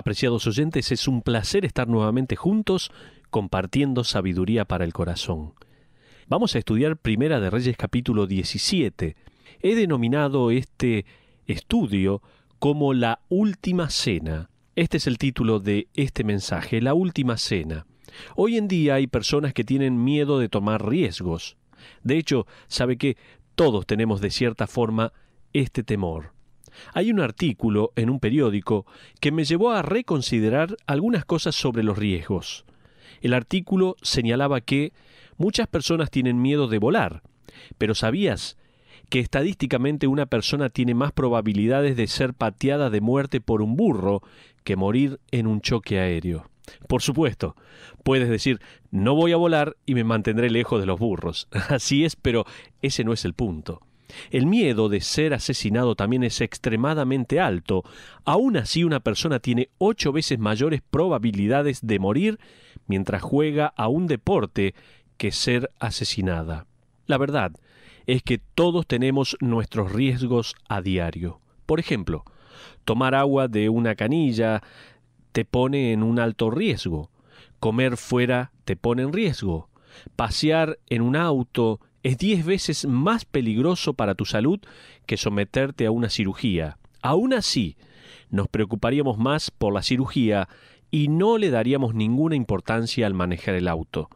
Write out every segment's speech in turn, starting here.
Apreciados oyentes, es un placer estar nuevamente juntos compartiendo sabiduría para el corazón. Vamos a estudiar Primera de Reyes capítulo 17. He denominado este estudio como la Última Cena. Este es el título de este mensaje, la Última Cena. Hoy en día hay personas que tienen miedo de tomar riesgos. De hecho, sabe que todos tenemos de cierta forma este temor. Hay un artículo en un periódico que me llevó a reconsiderar algunas cosas sobre los riesgos. El artículo señalaba que muchas personas tienen miedo de volar, pero ¿sabías que estadísticamente una persona tiene más probabilidades de ser pateada de muerte por un burro que morir en un choque aéreo? Por supuesto, puedes decir, no voy a volar y me mantendré lejos de los burros. Así es, pero ese no es el punto. El miedo de ser asesinado también es extremadamente alto. Aún así, una persona tiene ocho veces mayores probabilidades de morir mientras juega a un deporte que ser asesinada. La verdad es que todos tenemos nuestros riesgos a diario. Por ejemplo, tomar agua de una canilla te pone en un alto riesgo. Comer fuera te pone en riesgo. Pasear en un auto es diez veces más peligroso para tu salud que someterte a una cirugía. Aún así, nos preocuparíamos más por la cirugía y no le daríamos ninguna importancia al manejar el auto.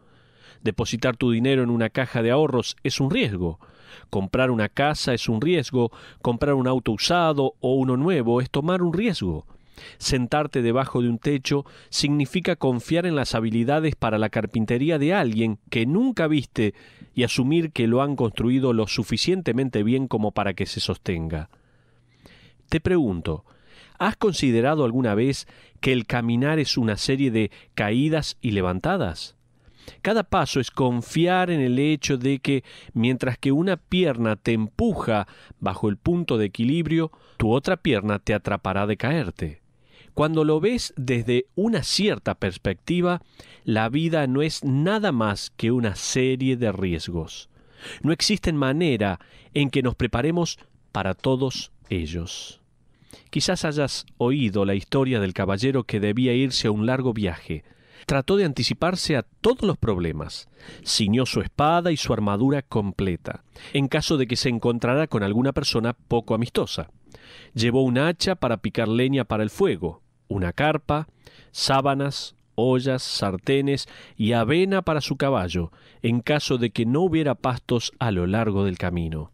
Depositar tu dinero en una caja de ahorros es un riesgo. Comprar una casa es un riesgo. Comprar un auto usado o uno nuevo es tomar un riesgo. Sentarte debajo de un techo significa confiar en las habilidades para la carpintería de alguien que nunca viste y asumir que lo han construido lo suficientemente bien como para que se sostenga. Te pregunto, ¿has considerado alguna vez que el caminar es una serie de caídas y levantadas? Cada paso es confiar en el hecho de que mientras que una pierna te empuja bajo el punto de equilibrio, tu otra pierna te atrapará de caerte. Cuando lo ves desde una cierta perspectiva, la vida no es nada más que una serie de riesgos. No existe manera en que nos preparemos para todos ellos. Quizás hayas oído la historia del caballero que debía irse a un largo viaje. Trató de anticiparse a todos los problemas. Ciñó su espada y su armadura completa, en caso de que se encontrara con alguna persona poco amistosa. Llevó un hacha para picar leña para el fuego, una carpa, sábanas, ollas, sartenes y avena para su caballo, en caso de que no hubiera pastos a lo largo del camino.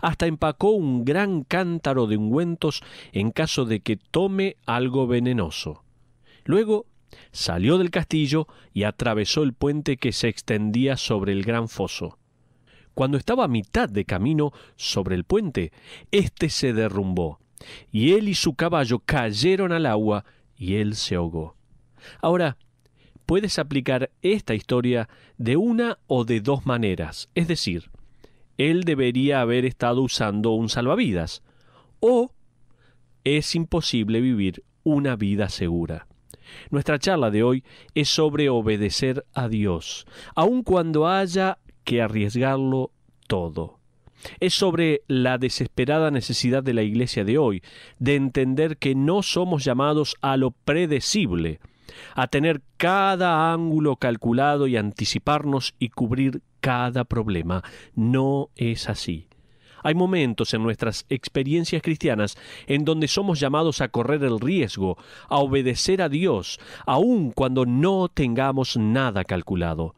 Hasta empacó un gran cántaro de ungüentos en caso de que tome algo venenoso. Luego salió del castillo y atravesó el puente que se extendía sobre el gran foso. Cuando estaba a mitad de camino sobre el puente, éste se derrumbó y él y su caballo cayeron al agua y él se ahogó. Ahora, puedes aplicar esta historia de una o de dos maneras, es decir, él debería haber estado usando un salvavidas, o es imposible vivir una vida segura. Nuestra charla de hoy es sobre obedecer a Dios, aun cuando haya que arriesgarlo todo es sobre la desesperada necesidad de la Iglesia de hoy de entender que no somos llamados a lo predecible, a tener cada ángulo calculado y anticiparnos y cubrir cada problema. No es así. Hay momentos en nuestras experiencias cristianas en donde somos llamados a correr el riesgo, a obedecer a Dios, aun cuando no tengamos nada calculado.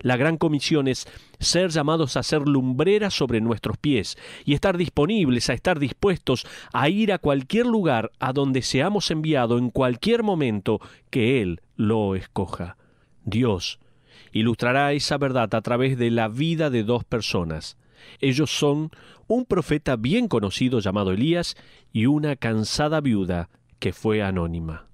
La gran comisión es ser llamados a ser lumbreras sobre nuestros pies y estar disponibles, a estar dispuestos a ir a cualquier lugar a donde seamos enviado en cualquier momento que Él lo escoja. Dios ilustrará esa verdad a través de la vida de dos personas. Ellos son un profeta bien conocido llamado Elías y una cansada viuda que fue anónima.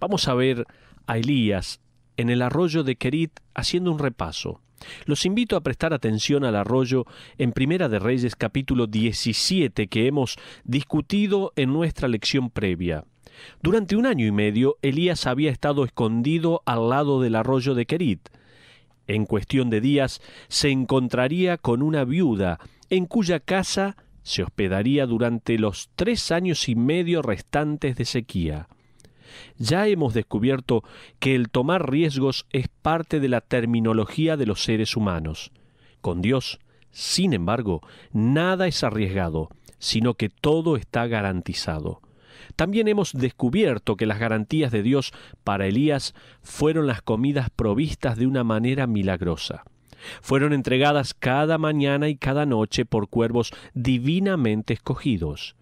Vamos a ver a Elías en el arroyo de Querit haciendo un repaso. Los invito a prestar atención al arroyo en Primera de Reyes capítulo 17 que hemos discutido en nuestra lección previa. Durante un año y medio Elías había estado escondido al lado del arroyo de Querit. En cuestión de días se encontraría con una viuda en cuya casa se hospedaría durante los tres años y medio restantes de sequía. Ya hemos descubierto que el tomar riesgos es parte de la terminología de los seres humanos. Con Dios, sin embargo, nada es arriesgado, sino que todo está garantizado. También hemos descubierto que las garantías de Dios para Elías fueron las comidas provistas de una manera milagrosa. Fueron entregadas cada mañana y cada noche por cuervos divinamente escogidos.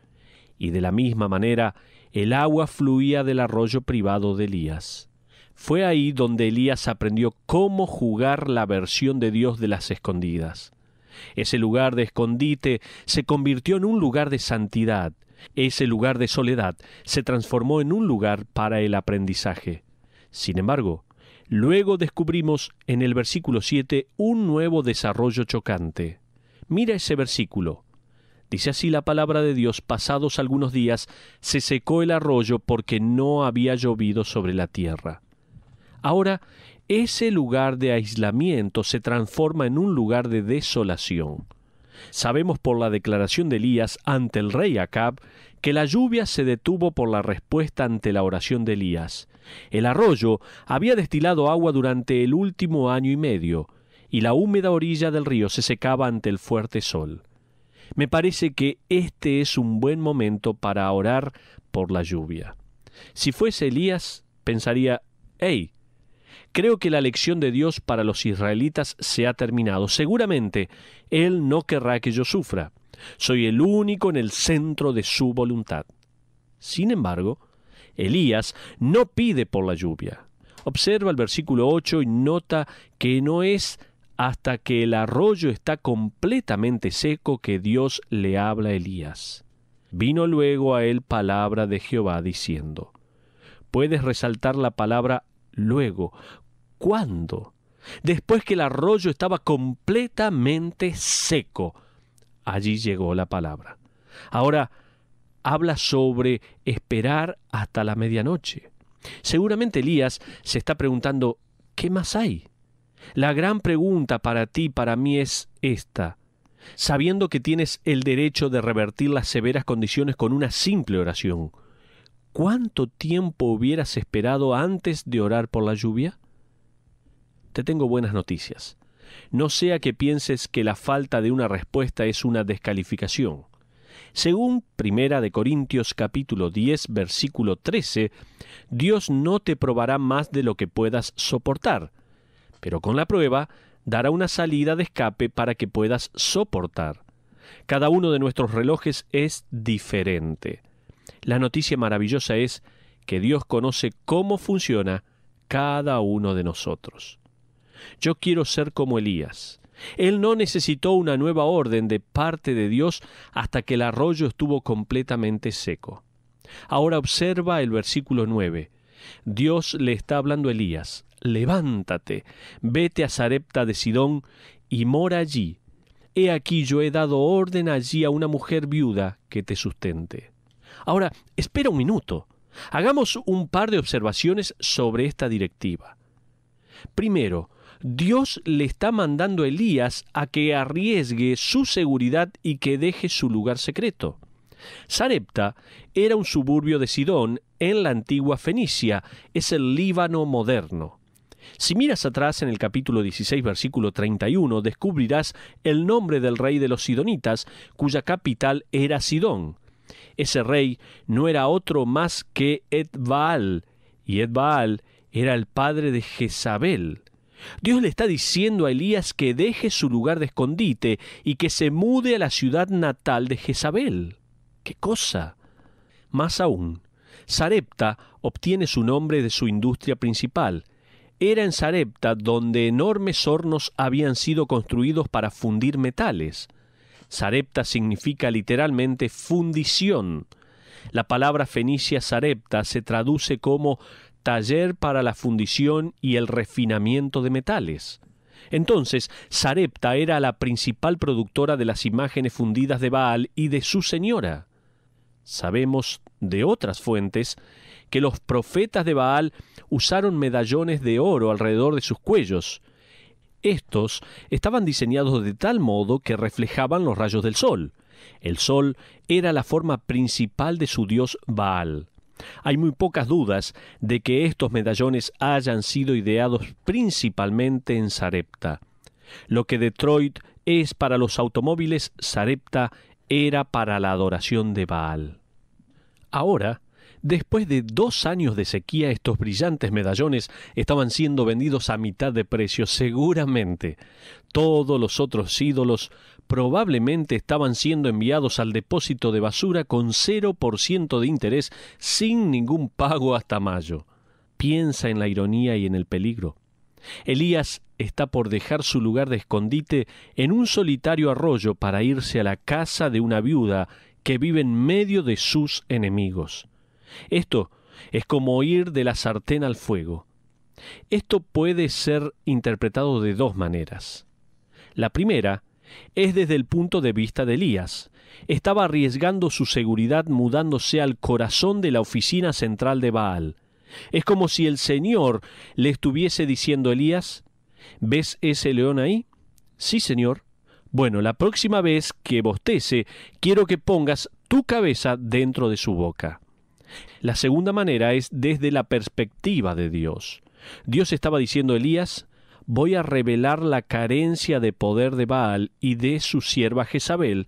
Y de la misma manera, el agua fluía del arroyo privado de Elías. Fue ahí donde Elías aprendió cómo jugar la versión de Dios de las escondidas. Ese lugar de escondite se convirtió en un lugar de santidad. Ese lugar de soledad se transformó en un lugar para el aprendizaje. Sin embargo, luego descubrimos en el versículo 7 un nuevo desarrollo chocante. Mira ese versículo. Dice así la palabra de Dios, pasados algunos días, se secó el arroyo porque no había llovido sobre la tierra. Ahora, ese lugar de aislamiento se transforma en un lugar de desolación. Sabemos por la declaración de Elías ante el rey Acab que la lluvia se detuvo por la respuesta ante la oración de Elías. El arroyo había destilado agua durante el último año y medio, y la húmeda orilla del río se secaba ante el fuerte sol me parece que este es un buen momento para orar por la lluvia. Si fuese Elías, pensaría, hey, creo que la lección de Dios para los israelitas se ha terminado. Seguramente Él no querrá que yo sufra. Soy el único en el centro de su voluntad. Sin embargo, Elías no pide por la lluvia. Observa el versículo 8 y nota que no es hasta que el arroyo está completamente seco que Dios le habla a Elías. Vino luego a él palabra de Jehová diciendo, puedes resaltar la palabra luego, ¿cuándo? Después que el arroyo estaba completamente seco, allí llegó la palabra. Ahora, habla sobre esperar hasta la medianoche. Seguramente Elías se está preguntando, ¿qué más hay? La gran pregunta para ti, para mí, es esta. Sabiendo que tienes el derecho de revertir las severas condiciones con una simple oración, ¿cuánto tiempo hubieras esperado antes de orar por la lluvia? Te tengo buenas noticias. No sea que pienses que la falta de una respuesta es una descalificación. Según Primera de Corintios capítulo 10 versículo 13, Dios no te probará más de lo que puedas soportar pero con la prueba dará una salida de escape para que puedas soportar. Cada uno de nuestros relojes es diferente. La noticia maravillosa es que Dios conoce cómo funciona cada uno de nosotros. Yo quiero ser como Elías. Él no necesitó una nueva orden de parte de Dios hasta que el arroyo estuvo completamente seco. Ahora observa el versículo 9. Dios le está hablando a Elías, levántate, vete a Sarepta de Sidón y mora allí. He aquí yo he dado orden allí a una mujer viuda que te sustente. Ahora, espera un minuto. Hagamos un par de observaciones sobre esta directiva. Primero, Dios le está mandando a Elías a que arriesgue su seguridad y que deje su lugar secreto. Sarepta era un suburbio de Sidón en la antigua Fenicia, es el Líbano moderno. Si miras atrás en el capítulo 16, versículo 31, descubrirás el nombre del rey de los sidonitas, cuya capital era Sidón. Ese rey no era otro más que Edbaal, y Edbaal era el padre de Jezabel. Dios le está diciendo a Elías que deje su lugar de escondite y que se mude a la ciudad natal de Jezabel. ¿Qué cosa? Más aún, Sarepta obtiene su nombre de su industria principal. Era en Sarepta donde enormes hornos habían sido construidos para fundir metales. Sarepta significa literalmente fundición. La palabra fenicia Sarepta se traduce como taller para la fundición y el refinamiento de metales. Entonces, Sarepta era la principal productora de las imágenes fundidas de Baal y de su señora. Sabemos de otras fuentes que los profetas de Baal usaron medallones de oro alrededor de sus cuellos. Estos estaban diseñados de tal modo que reflejaban los rayos del sol. El sol era la forma principal de su dios Baal. Hay muy pocas dudas de que estos medallones hayan sido ideados principalmente en Sarepta. Lo que Detroit es para los automóviles, Sarepta era para la adoración de Baal. Ahora, después de dos años de sequía, estos brillantes medallones estaban siendo vendidos a mitad de precio, seguramente. Todos los otros ídolos probablemente estaban siendo enviados al depósito de basura con 0% de interés sin ningún pago hasta mayo. Piensa en la ironía y en el peligro. Elías está por dejar su lugar de escondite en un solitario arroyo para irse a la casa de una viuda que vive en medio de sus enemigos. Esto es como ir de la sartén al fuego. Esto puede ser interpretado de dos maneras. La primera es desde el punto de vista de Elías. Estaba arriesgando su seguridad mudándose al corazón de la oficina central de Baal. Es como si el Señor le estuviese diciendo a Elías, ¿ves ese león ahí? Sí, Señor, bueno, la próxima vez que bostece, quiero que pongas tu cabeza dentro de su boca. La segunda manera es desde la perspectiva de Dios. Dios estaba diciendo a Elías, voy a revelar la carencia de poder de Baal y de su sierva Jezabel,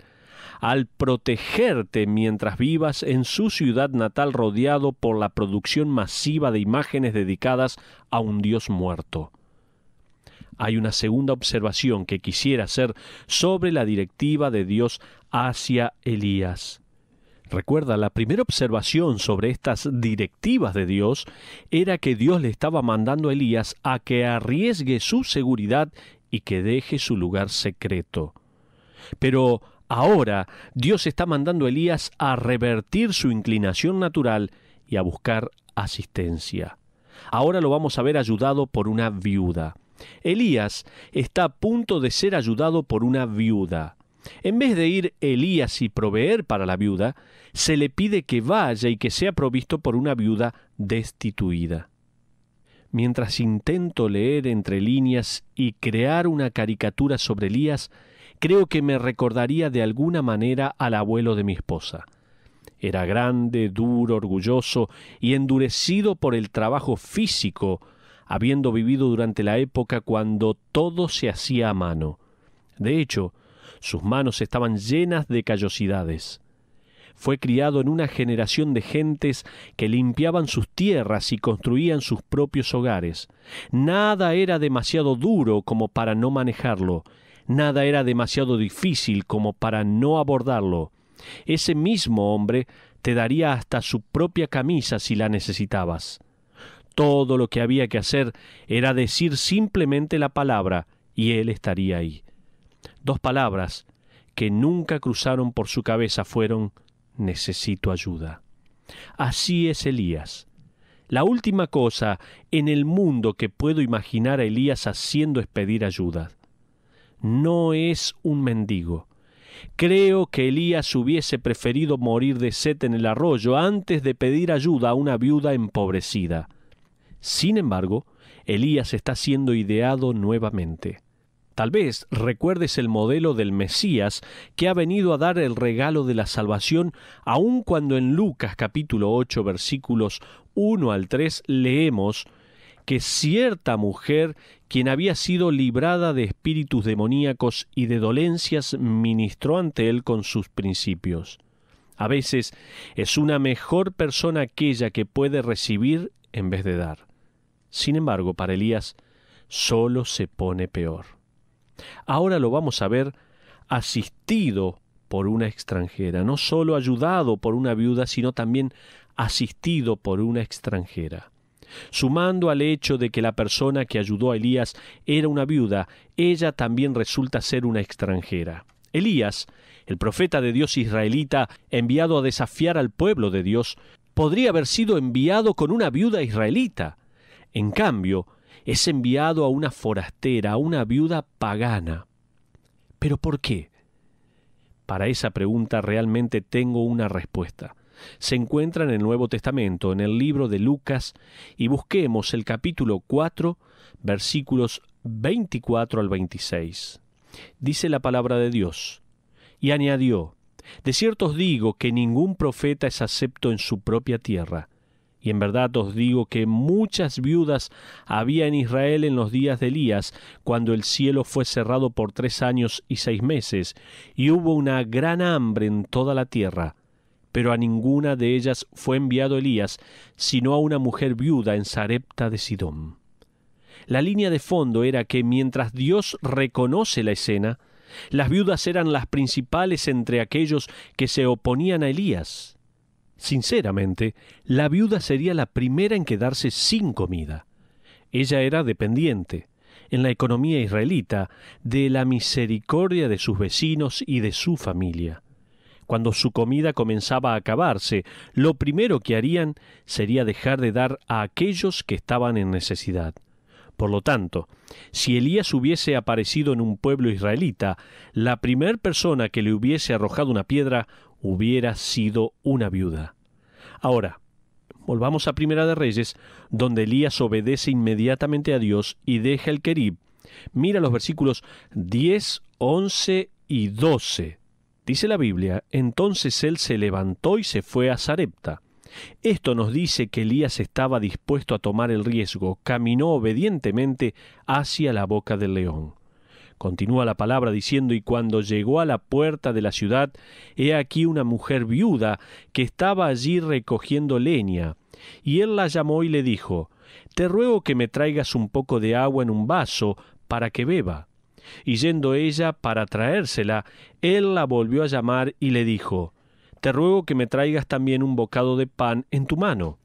al protegerte mientras vivas en su ciudad natal rodeado por la producción masiva de imágenes dedicadas a un Dios muerto hay una segunda observación que quisiera hacer sobre la directiva de Dios hacia Elías. Recuerda, la primera observación sobre estas directivas de Dios era que Dios le estaba mandando a Elías a que arriesgue su seguridad y que deje su lugar secreto. Pero ahora Dios está mandando a Elías a revertir su inclinación natural y a buscar asistencia. Ahora lo vamos a ver ayudado por una viuda. Elías está a punto de ser ayudado por una viuda. En vez de ir Elías y proveer para la viuda, se le pide que vaya y que sea provisto por una viuda destituida. Mientras intento leer entre líneas y crear una caricatura sobre Elías, creo que me recordaría de alguna manera al abuelo de mi esposa. Era grande, duro, orgulloso y endurecido por el trabajo físico habiendo vivido durante la época cuando todo se hacía a mano. De hecho, sus manos estaban llenas de callosidades. Fue criado en una generación de gentes que limpiaban sus tierras y construían sus propios hogares. Nada era demasiado duro como para no manejarlo, nada era demasiado difícil como para no abordarlo. Ese mismo hombre te daría hasta su propia camisa si la necesitabas. Todo lo que había que hacer era decir simplemente la palabra y él estaría ahí. Dos palabras que nunca cruzaron por su cabeza fueron necesito ayuda. Así es Elías. La última cosa en el mundo que puedo imaginar a Elías haciendo es pedir ayuda. No es un mendigo. Creo que Elías hubiese preferido morir de sed en el arroyo antes de pedir ayuda a una viuda empobrecida. Sin embargo, Elías está siendo ideado nuevamente. Tal vez recuerdes el modelo del Mesías que ha venido a dar el regalo de la salvación, aun cuando en Lucas capítulo 8 versículos 1 al 3 leemos que cierta mujer, quien había sido librada de espíritus demoníacos y de dolencias, ministró ante él con sus principios. A veces es una mejor persona aquella que puede recibir en vez de dar. Sin embargo, para Elías solo se pone peor. Ahora lo vamos a ver asistido por una extranjera, no solo ayudado por una viuda, sino también asistido por una extranjera. Sumando al hecho de que la persona que ayudó a Elías era una viuda, ella también resulta ser una extranjera. Elías, el profeta de Dios israelita, enviado a desafiar al pueblo de Dios, podría haber sido enviado con una viuda israelita, en cambio, es enviado a una forastera, a una viuda pagana. ¿Pero por qué? Para esa pregunta realmente tengo una respuesta. Se encuentra en el Nuevo Testamento, en el libro de Lucas, y busquemos el capítulo 4, versículos 24 al 26. Dice la palabra de Dios, y añadió, De cierto os digo que ningún profeta es acepto en su propia tierra. Y en verdad os digo que muchas viudas había en Israel en los días de Elías, cuando el cielo fue cerrado por tres años y seis meses, y hubo una gran hambre en toda la tierra. Pero a ninguna de ellas fue enviado Elías, sino a una mujer viuda en Sarepta de Sidón. La línea de fondo era que mientras Dios reconoce la escena, las viudas eran las principales entre aquellos que se oponían a Elías Sinceramente, la viuda sería la primera en quedarse sin comida. Ella era dependiente, en la economía israelita, de la misericordia de sus vecinos y de su familia. Cuando su comida comenzaba a acabarse, lo primero que harían sería dejar de dar a aquellos que estaban en necesidad. Por lo tanto, si Elías hubiese aparecido en un pueblo israelita, la primer persona que le hubiese arrojado una piedra hubiera sido una viuda. Ahora, volvamos a Primera de Reyes, donde Elías obedece inmediatamente a Dios y deja el querib. Mira los versículos 10, 11 y 12. Dice la Biblia, entonces él se levantó y se fue a Sarepta. Esto nos dice que Elías estaba dispuesto a tomar el riesgo, caminó obedientemente hacia la boca del león. Continúa la palabra diciendo, y cuando llegó a la puerta de la ciudad, he aquí una mujer viuda que estaba allí recogiendo leña. Y él la llamó y le dijo, Te ruego que me traigas un poco de agua en un vaso para que beba. Y yendo ella para traérsela, él la volvió a llamar y le dijo, Te ruego que me traigas también un bocado de pan en tu mano.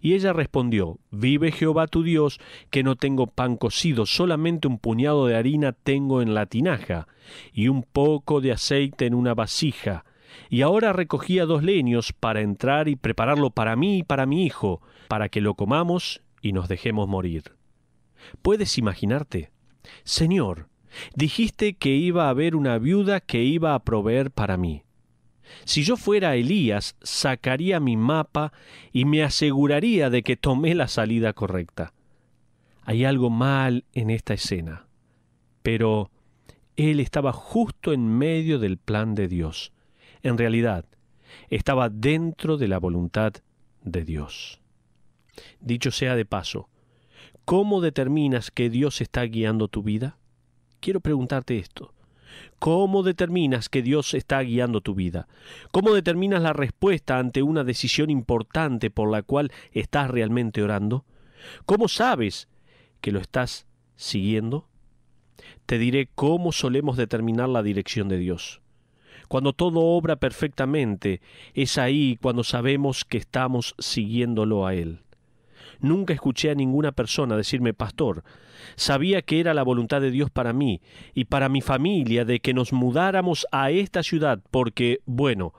Y ella respondió, Vive Jehová tu Dios, que no tengo pan cocido, solamente un puñado de harina tengo en la tinaja, y un poco de aceite en una vasija. Y ahora recogía dos leños para entrar y prepararlo para mí y para mi hijo, para que lo comamos y nos dejemos morir. ¿Puedes imaginarte? Señor, dijiste que iba a haber una viuda que iba a proveer para mí. Si yo fuera Elías, sacaría mi mapa y me aseguraría de que tomé la salida correcta. Hay algo mal en esta escena, pero él estaba justo en medio del plan de Dios. En realidad, estaba dentro de la voluntad de Dios. Dicho sea de paso, ¿cómo determinas que Dios está guiando tu vida? Quiero preguntarte esto. ¿Cómo determinas que Dios está guiando tu vida? ¿Cómo determinas la respuesta ante una decisión importante por la cual estás realmente orando? ¿Cómo sabes que lo estás siguiendo? Te diré cómo solemos determinar la dirección de Dios. Cuando todo obra perfectamente, es ahí cuando sabemos que estamos siguiéndolo a Él. Nunca escuché a ninguna persona decirme pastor. Sabía que era la voluntad de Dios para mí y para mi familia de que nos mudáramos a esta ciudad porque, bueno,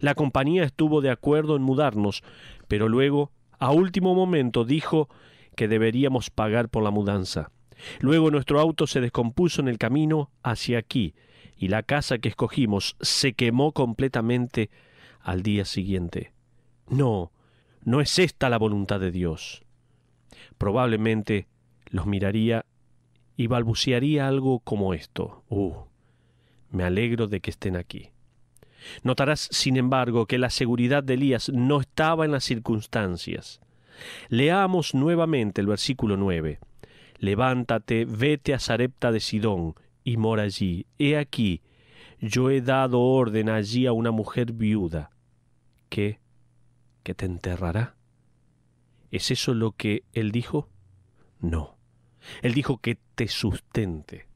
la compañía estuvo de acuerdo en mudarnos, pero luego, a último momento, dijo que deberíamos pagar por la mudanza. Luego nuestro auto se descompuso en el camino hacia aquí y la casa que escogimos se quemó completamente al día siguiente. No, no es esta la voluntad de Dios. Probablemente los miraría y balbucearía algo como esto. Uh, me alegro de que estén aquí. Notarás, sin embargo, que la seguridad de Elías no estaba en las circunstancias. Leamos nuevamente el versículo 9. Levántate, vete a Sarepta de Sidón y mora allí. He aquí, yo he dado orden allí a una mujer viuda que que te enterrará. ¿Es eso lo que él dijo? No. Él dijo que te sustente.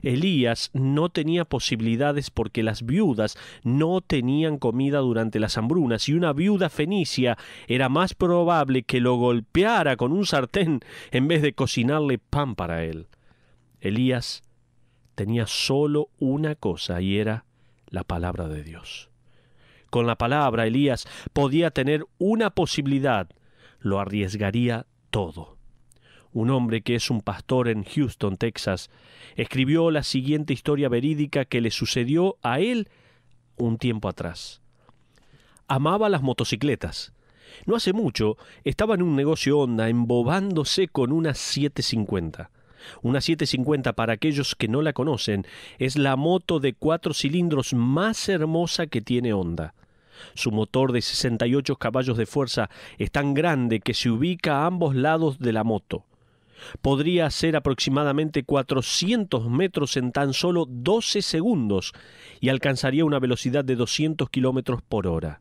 Elías no tenía posibilidades porque las viudas no tenían comida durante las hambrunas y una viuda fenicia era más probable que lo golpeara con un sartén en vez de cocinarle pan para él. Elías tenía solo una cosa y era la palabra de Dios con la palabra, Elías podía tener una posibilidad, lo arriesgaría todo. Un hombre que es un pastor en Houston, Texas, escribió la siguiente historia verídica que le sucedió a él un tiempo atrás. Amaba las motocicletas. No hace mucho estaba en un negocio Honda embobándose con una 750. Una 750, para aquellos que no la conocen, es la moto de cuatro cilindros más hermosa que tiene Honda. Su motor de 68 caballos de fuerza es tan grande que se ubica a ambos lados de la moto. Podría hacer aproximadamente 400 metros en tan solo 12 segundos y alcanzaría una velocidad de 200 kilómetros por hora.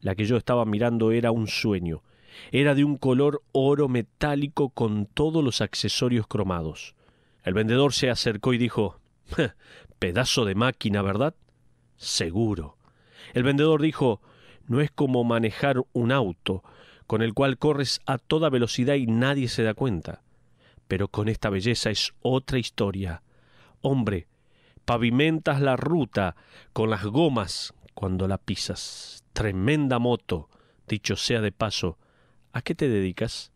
La que yo estaba mirando era un sueño. Era de un color oro metálico con todos los accesorios cromados. El vendedor se acercó y dijo: Pedazo de máquina, ¿verdad? Seguro. El vendedor dijo, no es como manejar un auto, con el cual corres a toda velocidad y nadie se da cuenta. Pero con esta belleza es otra historia. Hombre, pavimentas la ruta con las gomas cuando la pisas. Tremenda moto, dicho sea de paso. ¿A qué te dedicas?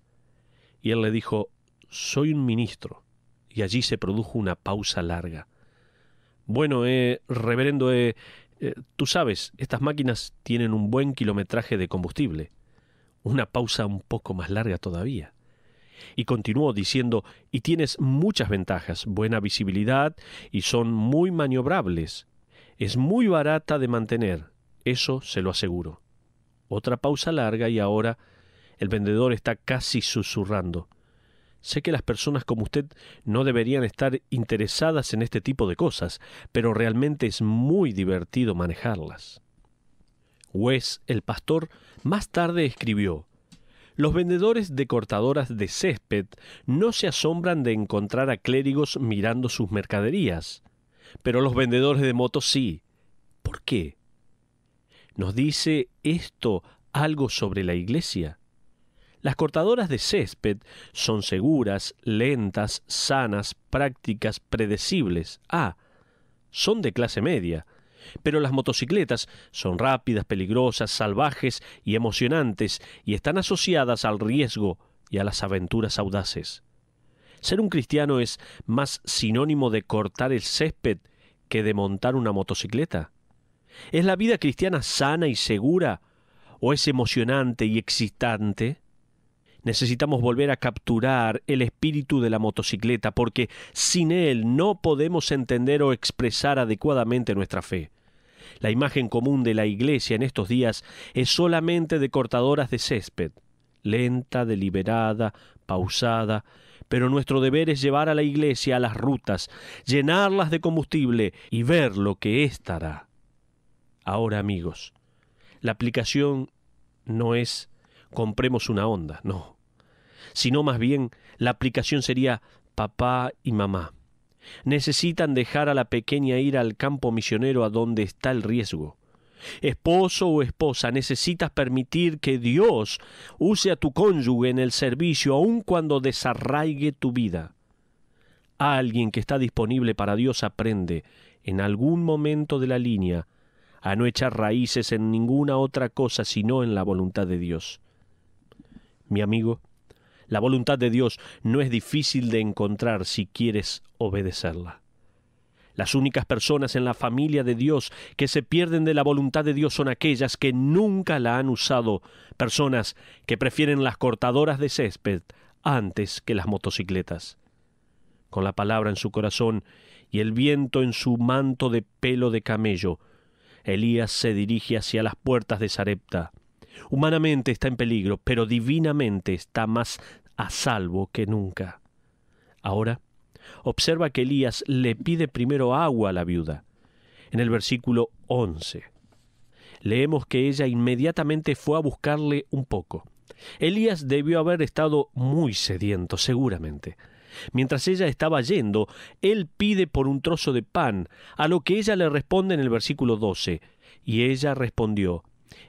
Y él le dijo, soy un ministro. Y allí se produjo una pausa larga. Bueno, eh, reverendo, eh, eh, tú sabes, estas máquinas tienen un buen kilometraje de combustible. Una pausa un poco más larga todavía. Y continuó diciendo, y tienes muchas ventajas, buena visibilidad y son muy maniobrables. Es muy barata de mantener, eso se lo aseguro. Otra pausa larga y ahora el vendedor está casi susurrando. Sé que las personas como usted no deberían estar interesadas en este tipo de cosas, pero realmente es muy divertido manejarlas. Wes, el pastor, más tarde escribió, los vendedores de cortadoras de césped no se asombran de encontrar a clérigos mirando sus mercaderías, pero los vendedores de motos sí. ¿Por qué? ¿Nos dice esto algo sobre la iglesia? Las cortadoras de césped son seguras, lentas, sanas, prácticas, predecibles. Ah, son de clase media. Pero las motocicletas son rápidas, peligrosas, salvajes y emocionantes y están asociadas al riesgo y a las aventuras audaces. Ser un cristiano es más sinónimo de cortar el césped que de montar una motocicleta. ¿Es la vida cristiana sana y segura o es emocionante y excitante? Necesitamos volver a capturar el espíritu de la motocicleta porque sin él no podemos entender o expresar adecuadamente nuestra fe. La imagen común de la iglesia en estos días es solamente de cortadoras de césped, lenta, deliberada, pausada, pero nuestro deber es llevar a la iglesia a las rutas, llenarlas de combustible y ver lo que estará. Ahora, amigos, la aplicación no es compremos una onda, no sino más bien la aplicación sería papá y mamá. Necesitan dejar a la pequeña ir al campo misionero a donde está el riesgo. Esposo o esposa, necesitas permitir que Dios use a tu cónyuge en el servicio aun cuando desarraigue tu vida. Alguien que está disponible para Dios aprende, en algún momento de la línea, a no echar raíces en ninguna otra cosa sino en la voluntad de Dios. Mi amigo, la voluntad de Dios no es difícil de encontrar si quieres obedecerla. Las únicas personas en la familia de Dios que se pierden de la voluntad de Dios son aquellas que nunca la han usado, personas que prefieren las cortadoras de césped antes que las motocicletas. Con la palabra en su corazón y el viento en su manto de pelo de camello, Elías se dirige hacia las puertas de Sarepta. Humanamente está en peligro, pero divinamente está más a salvo que nunca. Ahora, observa que Elías le pide primero agua a la viuda. En el versículo 11, leemos que ella inmediatamente fue a buscarle un poco. Elías debió haber estado muy sediento, seguramente. Mientras ella estaba yendo, él pide por un trozo de pan, a lo que ella le responde en el versículo 12, y ella respondió,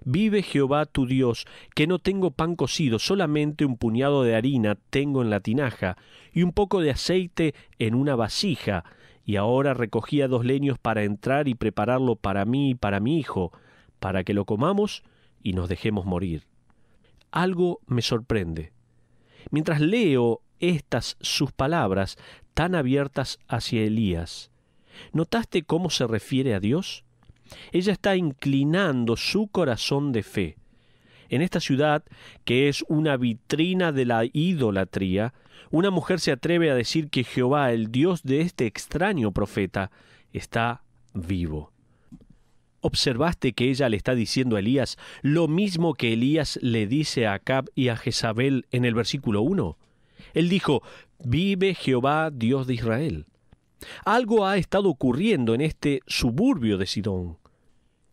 Vive Jehová tu Dios, que no tengo pan cocido, solamente un puñado de harina tengo en la tinaja, y un poco de aceite en una vasija, y ahora recogía dos leños para entrar y prepararlo para mí y para mi hijo, para que lo comamos y nos dejemos morir. Algo me sorprende. Mientras leo estas sus palabras tan abiertas hacia Elías, ¿notaste cómo se refiere a Dios? Ella está inclinando su corazón de fe. En esta ciudad, que es una vitrina de la idolatría, una mujer se atreve a decir que Jehová, el Dios de este extraño profeta, está vivo. ¿Observaste que ella le está diciendo a Elías lo mismo que Elías le dice a Acab y a Jezabel en el versículo 1? Él dijo, Vive Jehová, Dios de Israel. Algo ha estado ocurriendo en este suburbio de Sidón.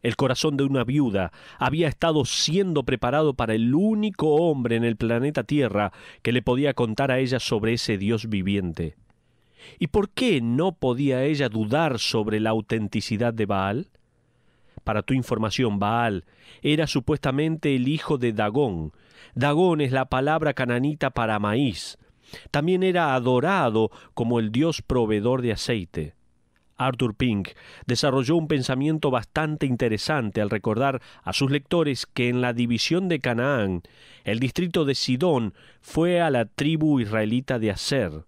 El corazón de una viuda había estado siendo preparado para el único hombre en el planeta Tierra que le podía contar a ella sobre ese Dios viviente. ¿Y por qué no podía ella dudar sobre la autenticidad de Baal? Para tu información, Baal era supuestamente el hijo de Dagón. Dagón es la palabra cananita para maíz, también era adorado como el dios proveedor de aceite. Arthur Pink desarrolló un pensamiento bastante interesante al recordar a sus lectores que en la división de Canaán, el distrito de Sidón fue a la tribu israelita de Aser.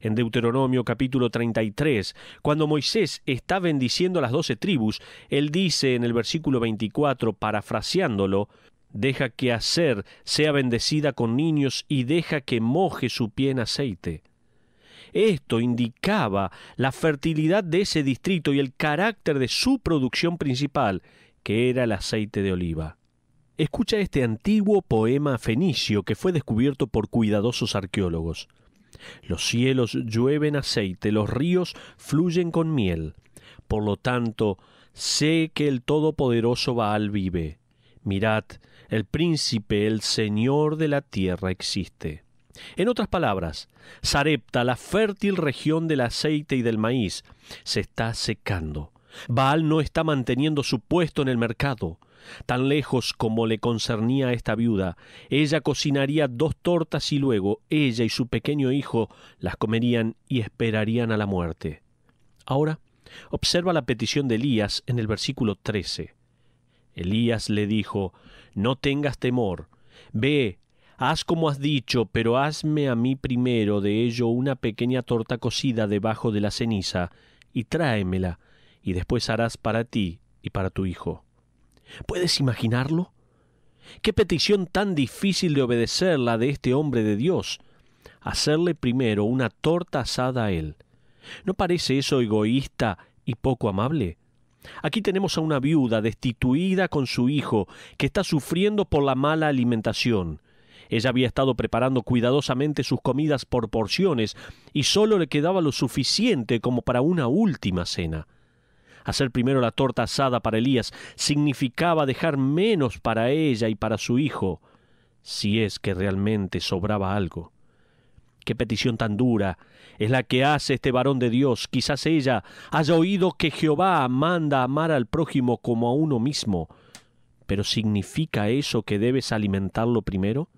En Deuteronomio capítulo 33, cuando Moisés está bendiciendo a las doce tribus, él dice en el versículo 24, parafraseándolo, deja que Hacer sea bendecida con niños y deja que moje su pie en aceite. Esto indicaba la fertilidad de ese distrito y el carácter de su producción principal, que era el aceite de oliva. Escucha este antiguo poema fenicio que fue descubierto por cuidadosos arqueólogos. Los cielos llueven aceite, los ríos fluyen con miel. Por lo tanto, sé que el Todopoderoso Baal vive. Mirad, el príncipe, el señor de la tierra existe. En otras palabras, Sarepta, la fértil región del aceite y del maíz, se está secando. Baal no está manteniendo su puesto en el mercado. Tan lejos como le concernía a esta viuda, ella cocinaría dos tortas y luego ella y su pequeño hijo las comerían y esperarían a la muerte. Ahora, observa la petición de Elías en el versículo 13. Elías le dijo, No tengas temor, ve, haz como has dicho, pero hazme a mí primero de ello una pequeña torta cocida debajo de la ceniza, y tráemela, y después harás para ti y para tu hijo. ¿Puedes imaginarlo? Qué petición tan difícil de obedecer la de este hombre de Dios. Hacerle primero una torta asada a él. ¿No parece eso egoísta y poco amable? Aquí tenemos a una viuda destituida con su hijo, que está sufriendo por la mala alimentación. Ella había estado preparando cuidadosamente sus comidas por porciones y solo le quedaba lo suficiente como para una última cena. Hacer primero la torta asada para Elías significaba dejar menos para ella y para su hijo, si es que realmente sobraba algo. Qué petición tan dura es la que hace este varón de Dios. Quizás ella haya oído que Jehová manda amar al prójimo como a uno mismo. Pero ¿significa eso que debes alimentarlo primero?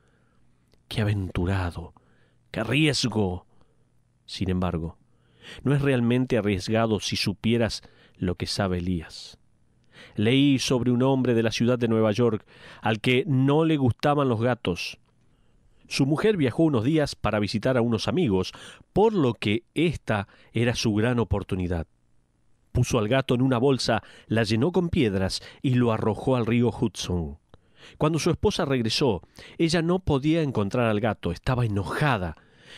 Qué aventurado, qué riesgo. Sin embargo, no es realmente arriesgado si supieras lo que sabe Elías. Leí sobre un hombre de la ciudad de Nueva York al que no le gustaban los gatos, su mujer viajó unos días para visitar a unos amigos, por lo que esta era su gran oportunidad. Puso al gato en una bolsa, la llenó con piedras y lo arrojó al río Hudson. Cuando su esposa regresó, ella no podía encontrar al gato, estaba enojada.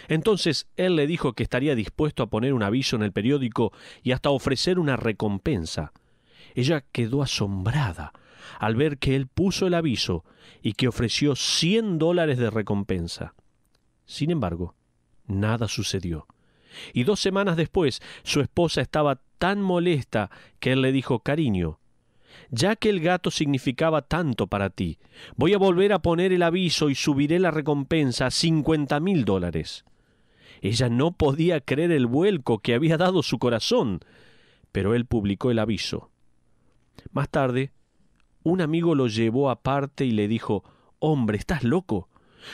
Entonces él le dijo que estaría dispuesto a poner un aviso en el periódico y hasta ofrecer una recompensa. Ella quedó asombrada al ver que él puso el aviso y que ofreció cien dólares de recompensa. Sin embargo, nada sucedió. Y dos semanas después su esposa estaba tan molesta que él le dijo, cariño, ya que el gato significaba tanto para ti, voy a volver a poner el aviso y subiré la recompensa a cincuenta mil dólares. Ella no podía creer el vuelco que había dado su corazón, pero él publicó el aviso. Más tarde, un amigo lo llevó aparte y le dijo, Hombre, estás loco.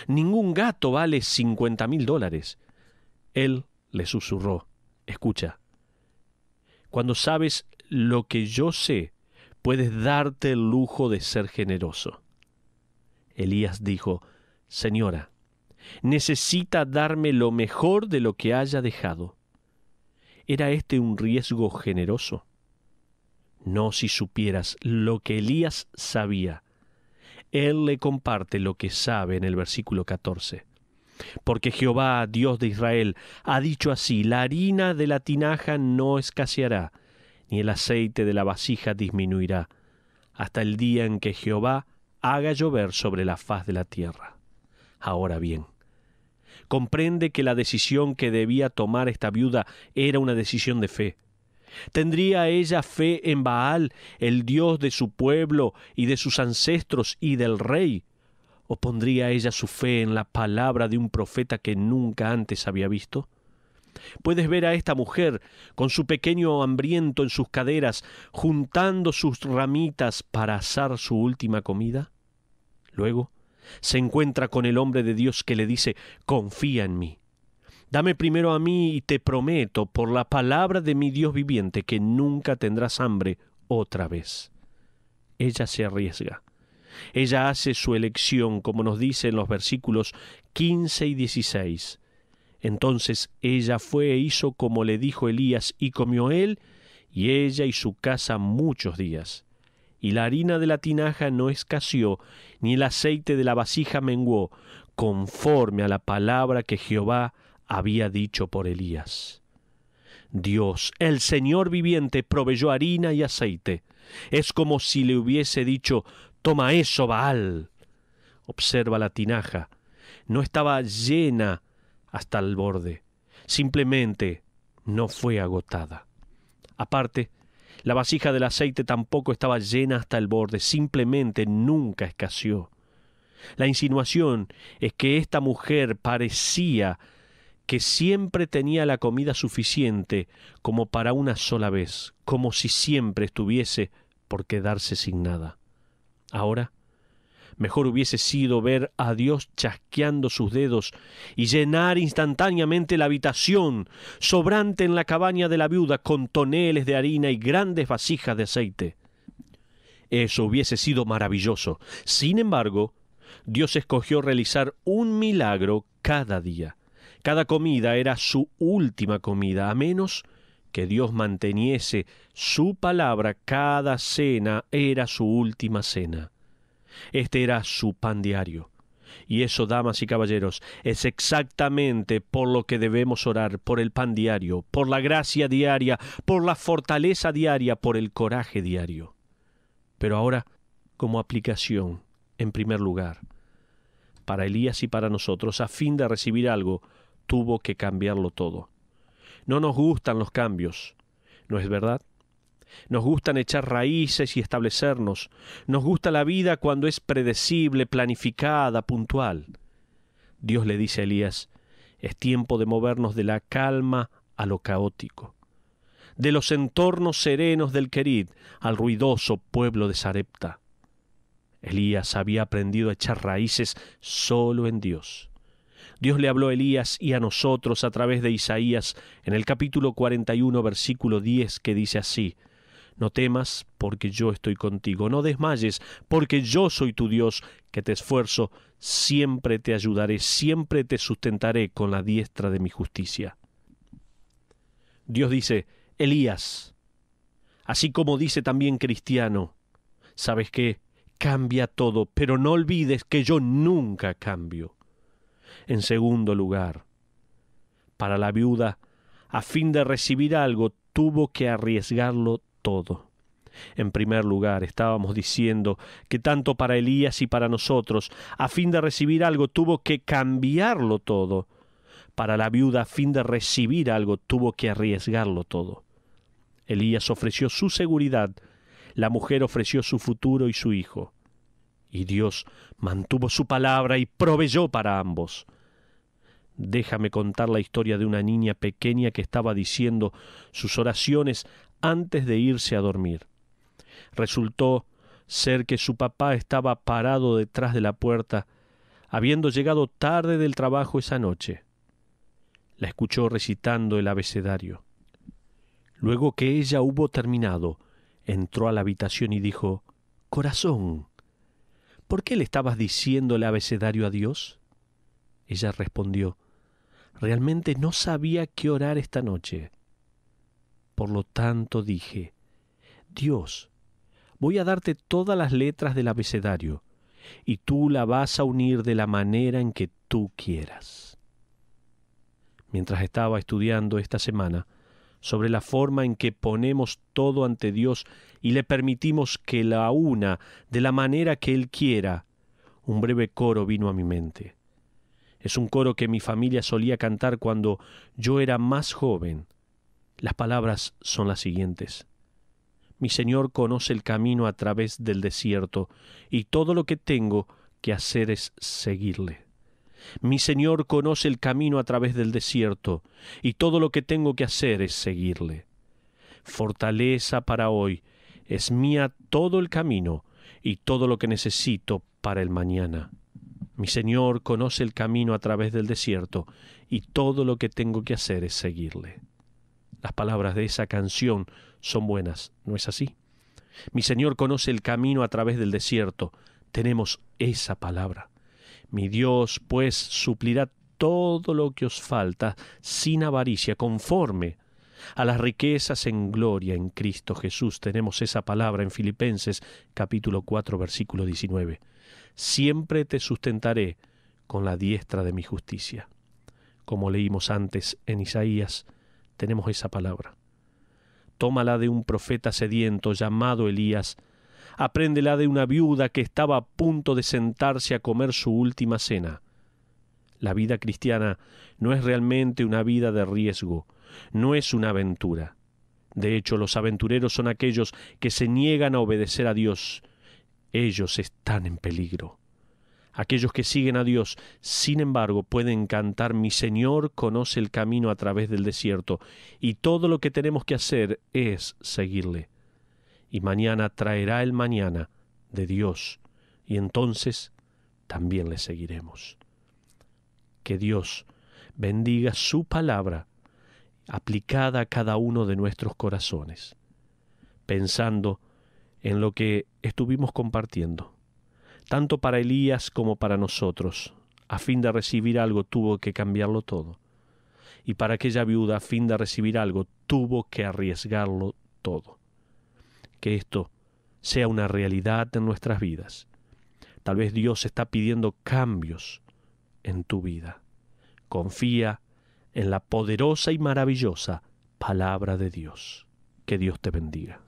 Ningún gato vale cincuenta mil dólares. Él le susurró, Escucha, cuando sabes lo que yo sé, puedes darte el lujo de ser generoso. Elías dijo, Señora, necesita darme lo mejor de lo que haya dejado. ¿Era este un riesgo generoso? No si supieras lo que Elías sabía. Él le comparte lo que sabe en el versículo 14. Porque Jehová, Dios de Israel, ha dicho así, la harina de la tinaja no escaseará, ni el aceite de la vasija disminuirá, hasta el día en que Jehová haga llover sobre la faz de la tierra. Ahora bien, comprende que la decisión que debía tomar esta viuda era una decisión de fe ¿Tendría ella fe en Baal, el dios de su pueblo y de sus ancestros y del rey? ¿O pondría ella su fe en la palabra de un profeta que nunca antes había visto? Puedes ver a esta mujer, con su pequeño hambriento en sus caderas, juntando sus ramitas para asar su última comida. Luego se encuentra con el hombre de Dios que le dice, confía en mí. Dame primero a mí y te prometo, por la palabra de mi Dios viviente, que nunca tendrás hambre otra vez. Ella se arriesga. Ella hace su elección, como nos dice en los versículos 15 y 16. Entonces ella fue e hizo como le dijo Elías, y comió él y ella y su casa muchos días. Y la harina de la tinaja no escaseó, ni el aceite de la vasija menguó, conforme a la palabra que Jehová había dicho por Elías. Dios, el Señor viviente, proveyó harina y aceite. Es como si le hubiese dicho, toma eso, Baal. Observa la tinaja. No estaba llena hasta el borde. Simplemente no fue agotada. Aparte, la vasija del aceite tampoco estaba llena hasta el borde, simplemente nunca escaseó. La insinuación es que esta mujer parecía que siempre tenía la comida suficiente como para una sola vez, como si siempre estuviese por quedarse sin nada. Ahora, mejor hubiese sido ver a Dios chasqueando sus dedos y llenar instantáneamente la habitación sobrante en la cabaña de la viuda con toneles de harina y grandes vasijas de aceite. Eso hubiese sido maravilloso. Sin embargo, Dios escogió realizar un milagro cada día. Cada comida era su última comida, a menos que Dios manteniese su palabra, cada cena era su última cena. Este era su pan diario. Y eso, damas y caballeros, es exactamente por lo que debemos orar, por el pan diario, por la gracia diaria, por la fortaleza diaria, por el coraje diario. Pero ahora, como aplicación, en primer lugar, para Elías y para nosotros, a fin de recibir algo, tuvo que cambiarlo todo. No nos gustan los cambios, ¿no es verdad? Nos gustan echar raíces y establecernos. Nos gusta la vida cuando es predecible, planificada, puntual. Dios le dice a Elías, es tiempo de movernos de la calma a lo caótico, de los entornos serenos del Querid al ruidoso pueblo de Sarepta. Elías había aprendido a echar raíces solo en Dios. Dios le habló a Elías y a nosotros a través de Isaías en el capítulo 41, versículo 10, que dice así, No temas, porque yo estoy contigo, no desmayes, porque yo soy tu Dios, que te esfuerzo, siempre te ayudaré, siempre te sustentaré con la diestra de mi justicia. Dios dice, Elías, así como dice también Cristiano, ¿sabes qué? Cambia todo, pero no olvides que yo nunca cambio. En segundo lugar, para la viuda, a fin de recibir algo, tuvo que arriesgarlo todo. En primer lugar, estábamos diciendo que tanto para Elías y para nosotros, a fin de recibir algo, tuvo que cambiarlo todo. Para la viuda, a fin de recibir algo, tuvo que arriesgarlo todo. Elías ofreció su seguridad, la mujer ofreció su futuro y su hijo. Y Dios mantuvo su palabra y proveyó para ambos. Déjame contar la historia de una niña pequeña que estaba diciendo sus oraciones antes de irse a dormir. Resultó ser que su papá estaba parado detrás de la puerta, habiendo llegado tarde del trabajo esa noche. La escuchó recitando el abecedario. Luego que ella hubo terminado, entró a la habitación y dijo, Corazón, ¿por qué le estabas diciendo el abecedario a Dios? Ella respondió, Realmente no sabía qué orar esta noche. Por lo tanto dije, Dios, voy a darte todas las letras del abecedario, y tú la vas a unir de la manera en que tú quieras. Mientras estaba estudiando esta semana sobre la forma en que ponemos todo ante Dios y le permitimos que la una de la manera que Él quiera, un breve coro vino a mi mente. Es un coro que mi familia solía cantar cuando yo era más joven. Las palabras son las siguientes. Mi Señor conoce el camino a través del desierto, y todo lo que tengo que hacer es seguirle. Mi Señor conoce el camino a través del desierto, y todo lo que tengo que hacer es seguirle. Fortaleza para hoy, es mía todo el camino y todo lo que necesito para el mañana. Mi Señor conoce el camino a través del desierto y todo lo que tengo que hacer es seguirle. Las palabras de esa canción son buenas, ¿no es así? Mi Señor conoce el camino a través del desierto. Tenemos esa palabra. Mi Dios, pues, suplirá todo lo que os falta sin avaricia, conforme a las riquezas en gloria en Cristo Jesús. Tenemos esa palabra en Filipenses capítulo 4 versículo 19 siempre te sustentaré con la diestra de mi justicia. Como leímos antes en Isaías, tenemos esa palabra. Tómala de un profeta sediento llamado Elías, apréndela de una viuda que estaba a punto de sentarse a comer su última cena. La vida cristiana no es realmente una vida de riesgo, no es una aventura. De hecho, los aventureros son aquellos que se niegan a obedecer a Dios, ellos están en peligro. Aquellos que siguen a Dios, sin embargo, pueden cantar Mi Señor conoce el camino a través del desierto, y todo lo que tenemos que hacer es seguirle. Y mañana traerá el mañana de Dios, y entonces también le seguiremos. Que Dios bendiga su palabra aplicada a cada uno de nuestros corazones, pensando en lo que estuvimos compartiendo, tanto para Elías como para nosotros. A fin de recibir algo tuvo que cambiarlo todo. Y para aquella viuda, a fin de recibir algo, tuvo que arriesgarlo todo. Que esto sea una realidad en nuestras vidas. Tal vez Dios está pidiendo cambios en tu vida. Confía en la poderosa y maravillosa palabra de Dios. Que Dios te bendiga.